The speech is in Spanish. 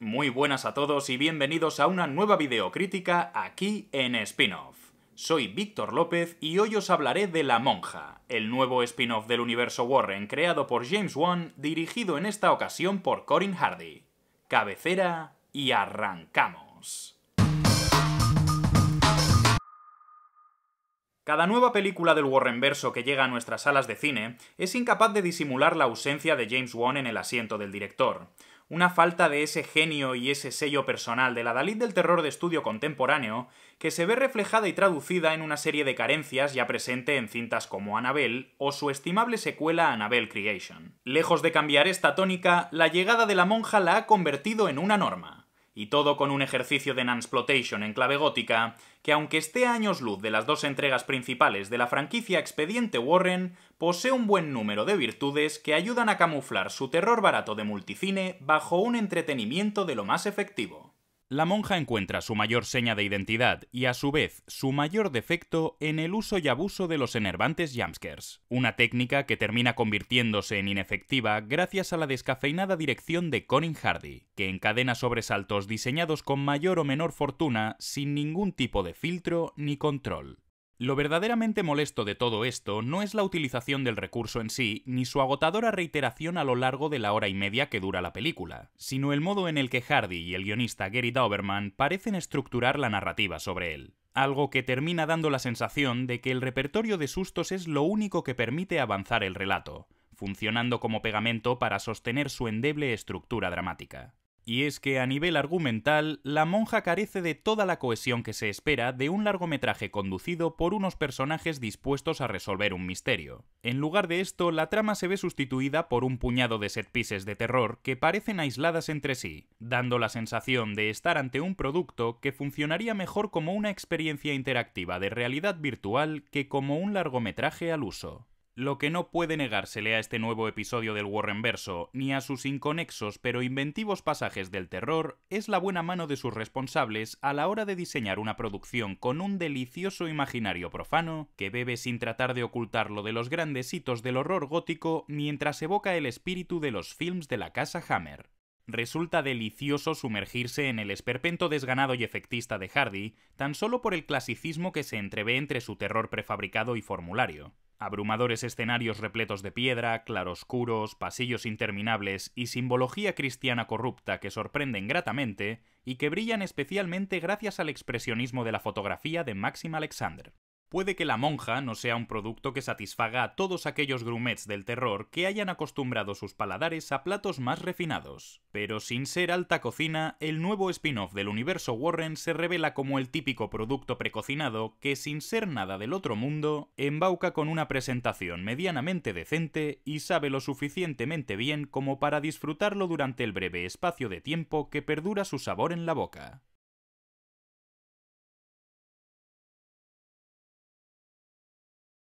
Muy buenas a todos y bienvenidos a una nueva videocrítica aquí en Spin-Off. Soy Víctor López y hoy os hablaré de La Monja, el nuevo spin-off del universo Warren creado por James Wan, dirigido en esta ocasión por Corin Hardy. Cabecera y arrancamos. Cada nueva película del Warrenverso que llega a nuestras salas de cine es incapaz de disimular la ausencia de James Wan en el asiento del director una falta de ese genio y ese sello personal de la Dalit del terror de estudio contemporáneo que se ve reflejada y traducida en una serie de carencias ya presente en cintas como Annabelle o su estimable secuela Annabelle Creation. Lejos de cambiar esta tónica, la llegada de la monja la ha convertido en una norma y todo con un ejercicio de Nansplotation en clave gótica que, aunque esté a años luz de las dos entregas principales de la franquicia Expediente Warren, posee un buen número de virtudes que ayudan a camuflar su terror barato de multicine bajo un entretenimiento de lo más efectivo. La monja encuentra su mayor seña de identidad y a su vez su mayor defecto en el uso y abuso de los enervantes jamskers, una técnica que termina convirtiéndose en inefectiva gracias a la descafeinada dirección de Conin Hardy, que encadena sobresaltos diseñados con mayor o menor fortuna sin ningún tipo de filtro ni control. Lo verdaderamente molesto de todo esto no es la utilización del recurso en sí, ni su agotadora reiteración a lo largo de la hora y media que dura la película, sino el modo en el que Hardy y el guionista Gary Dauberman parecen estructurar la narrativa sobre él algo que termina dando la sensación de que el repertorio de sustos es lo único que permite avanzar el relato, funcionando como pegamento para sostener su endeble estructura dramática y es que a nivel argumental, La monja carece de toda la cohesión que se espera de un largometraje conducido por unos personajes dispuestos a resolver un misterio. En lugar de esto, la trama se ve sustituida por un puñado de set pieces de terror que parecen aisladas entre sí, dando la sensación de estar ante un producto que funcionaría mejor como una experiencia interactiva de realidad virtual que como un largometraje al uso. Lo que no puede negársele a este nuevo episodio del Warren Verso, ni a sus inconexos pero inventivos pasajes del terror, es la buena mano de sus responsables a la hora de diseñar una producción con un delicioso imaginario profano que bebe sin tratar de ocultarlo de los grandes hitos del horror gótico mientras evoca el espíritu de los films de la casa Hammer resulta delicioso sumergirse en el esperpento desganado y efectista de Hardy, tan solo por el clasicismo que se entrevé entre su terror prefabricado y formulario. Abrumadores escenarios repletos de piedra, claroscuros, pasillos interminables y simbología cristiana corrupta que sorprenden gratamente y que brillan especialmente gracias al expresionismo de la fotografía de Maxim Alexander. Puede que la monja no sea un producto que satisfaga a todos aquellos grumets del terror que hayan acostumbrado sus paladares a platos más refinados, pero sin ser alta cocina, el nuevo spin-off del universo Warren se revela como el típico producto precocinado que sin ser nada del otro mundo, embauca con una presentación medianamente decente y sabe lo suficientemente bien como para disfrutarlo durante el breve espacio de tiempo que perdura su sabor en la boca.